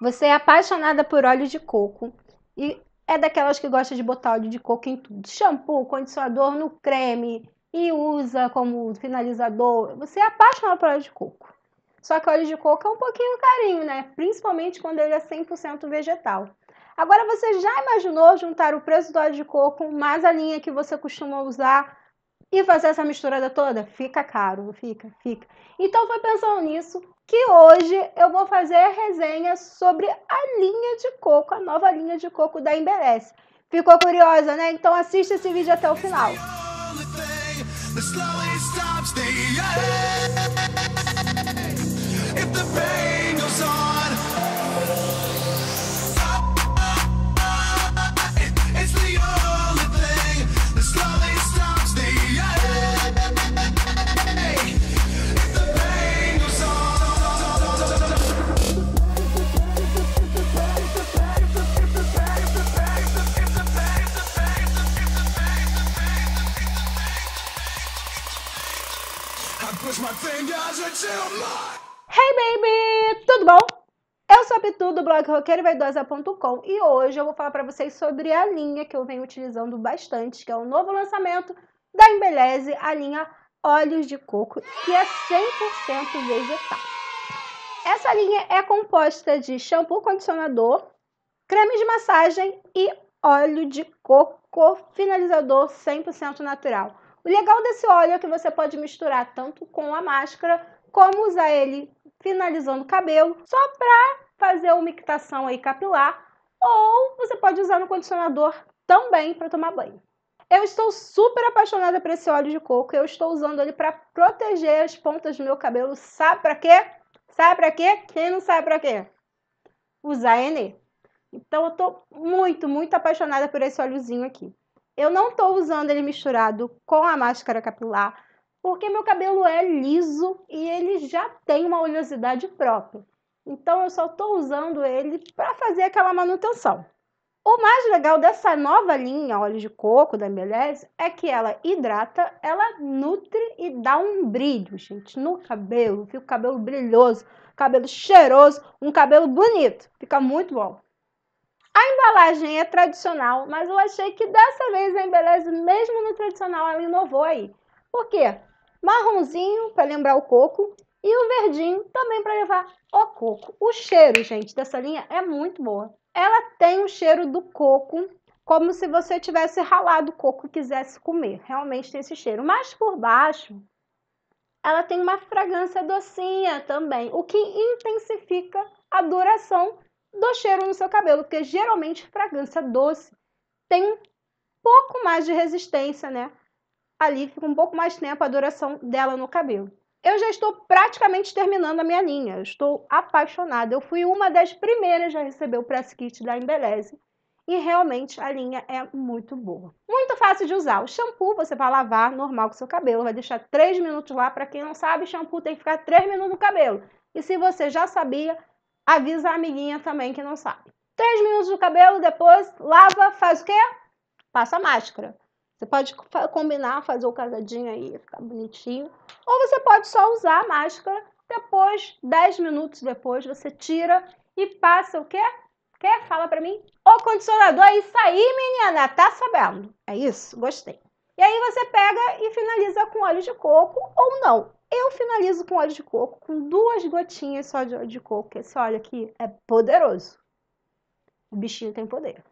Você é apaixonada por óleo de coco e é daquelas que gosta de botar óleo de coco em tudo. Shampoo, condicionador no creme e usa como finalizador. Você é apaixonada por óleo de coco. Só que óleo de coco é um pouquinho carinho, né? Principalmente quando ele é 100% vegetal. Agora você já imaginou juntar o preço do óleo de coco mais a linha que você costuma usar e fazer essa misturada toda fica caro, fica, fica. Então foi pensando nisso que hoje eu vou fazer a resenha sobre a linha de coco, a nova linha de coco da Emberes. Ficou curiosa, né? Então assista esse vídeo até o final. If the Hey baby, tudo bom? Eu sou a Pitu do blog roqueirevaidosa.com e hoje eu vou falar para vocês sobre a linha que eu venho utilizando bastante, que é o novo lançamento da Embeleze, a linha Olhos de Coco, que é 100% vegetal. Essa linha é composta de shampoo, condicionador, creme de massagem e óleo de coco finalizador 100% natural. O legal desse óleo é que você pode misturar tanto com a máscara, como usar ele finalizando o cabelo, só para fazer uma equitação aí capilar, ou você pode usar no condicionador também para tomar banho. Eu estou super apaixonada por esse óleo de coco. Eu estou usando ele para proteger as pontas do meu cabelo. Sabe para quê? Sabe para quê? Quem não sabe para quê? Usar Enê. Então eu estou muito, muito apaixonada por esse óleozinho aqui. Eu não estou usando ele misturado com a máscara capilar, porque meu cabelo é liso e ele já tem uma oleosidade própria. Então eu só estou usando ele para fazer aquela manutenção. O mais legal dessa nova linha óleo de coco da Melese é que ela hidrata, ela nutre e dá um brilho, gente, no cabelo. Fica o cabelo brilhoso, cabelo cheiroso, um cabelo bonito. Fica muito bom. A embalagem é tradicional, mas eu achei que dessa vez a embalagem, mesmo no tradicional, ela inovou aí. Por quê? Marronzinho, para lembrar o coco, e o verdinho também para levar o coco. O cheiro, gente, dessa linha é muito boa. Ela tem o cheiro do coco, como se você tivesse ralado o coco e quisesse comer. Realmente tem esse cheiro. Mas por baixo, ela tem uma fragrância docinha também, o que intensifica a duração do cheiro no seu cabelo, porque geralmente fragrância doce tem um pouco mais de resistência, né? Ali fica um pouco mais tempo a duração dela no cabelo. Eu já estou praticamente terminando a minha linha, eu estou apaixonada. Eu fui uma das primeiras a receber o press kit da Embeleze e realmente a linha é muito boa. Muito fácil de usar. O shampoo você vai lavar normal com seu cabelo, vai deixar 3 minutos lá. Para quem não sabe, shampoo tem que ficar 3 minutos no cabelo. E se você já sabia, avisa a amiguinha também que não sabe. Três minutos do cabelo, depois lava, faz o quê? Passa máscara. Você pode combinar, fazer o casadinho aí, ficar bonitinho. Ou você pode só usar a máscara, depois, 10 minutos depois, você tira e passa o quê? Quer? Fala pra mim. O condicionador, é isso aí, menina, tá sabendo. É isso? Gostei. E aí você pega e finaliza com óleo de coco ou não. Eu finalizo com óleo de coco, com duas gotinhas só de óleo de coco, esse óleo aqui é poderoso. O bichinho tem poder.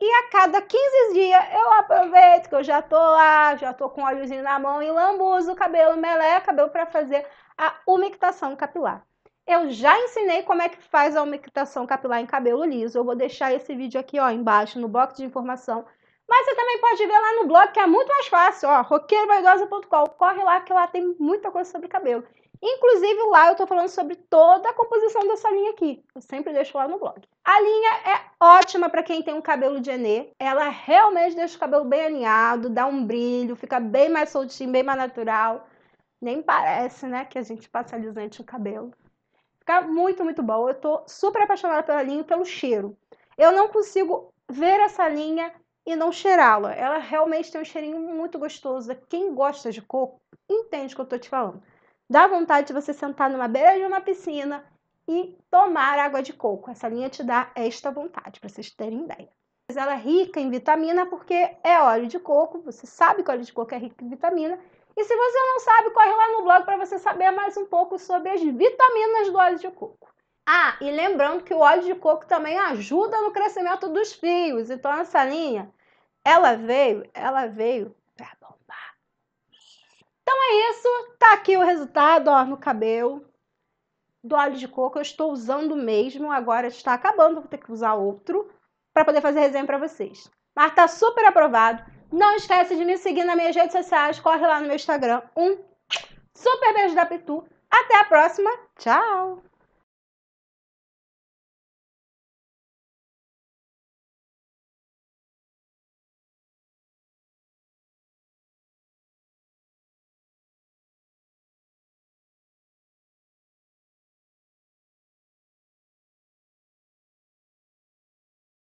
E a cada 15 dias eu aproveito que eu já tô lá, já tô com óleozinho na mão e lambuzo o cabelo, o cabelo para fazer a umectação capilar. Eu já ensinei como é que faz a umectação capilar em cabelo liso. Eu vou deixar esse vídeo aqui, ó, embaixo no box de informação mas você também pode ver lá no blog, que é muito mais fácil, ó, roqueirobaidosa.com. Corre lá que lá tem muita coisa sobre cabelo. Inclusive lá eu tô falando sobre toda a composição dessa linha aqui. Eu sempre deixo lá no blog. A linha é ótima para quem tem um cabelo de enê. Ela realmente deixa o cabelo bem alinhado, dá um brilho, fica bem mais soltinho, bem mais natural. Nem parece, né, que a gente passa alisante no cabelo. Fica muito, muito bom. Eu tô super apaixonada pela linha e pelo cheiro. Eu não consigo ver essa linha e não cheirá-la. Ela realmente tem um cheirinho muito gostoso. Quem gosta de coco entende o que eu estou te falando. Dá vontade de você sentar numa beira de uma piscina e tomar água de coco. Essa linha te dá esta vontade, para vocês terem ideia. Mas ela é rica em vitamina porque é óleo de coco, você sabe que óleo de coco é rico em vitamina. E se você não sabe, corre lá no blog para você saber mais um pouco sobre as vitaminas do óleo de coco. Ah, e lembrando que o óleo de coco também ajuda no crescimento dos fios. Então essa linha, ela veio, ela veio pra bombar. Então é isso, tá aqui o resultado, ó, no cabelo do óleo de coco. Eu estou usando mesmo, agora está acabando, vou ter que usar outro para poder fazer resenha para vocês. Mas tá super aprovado. Não esquece de me seguir nas minhas redes sociais, corre lá no meu Instagram. Um super beijo da Pitu. Até a próxima. Tchau!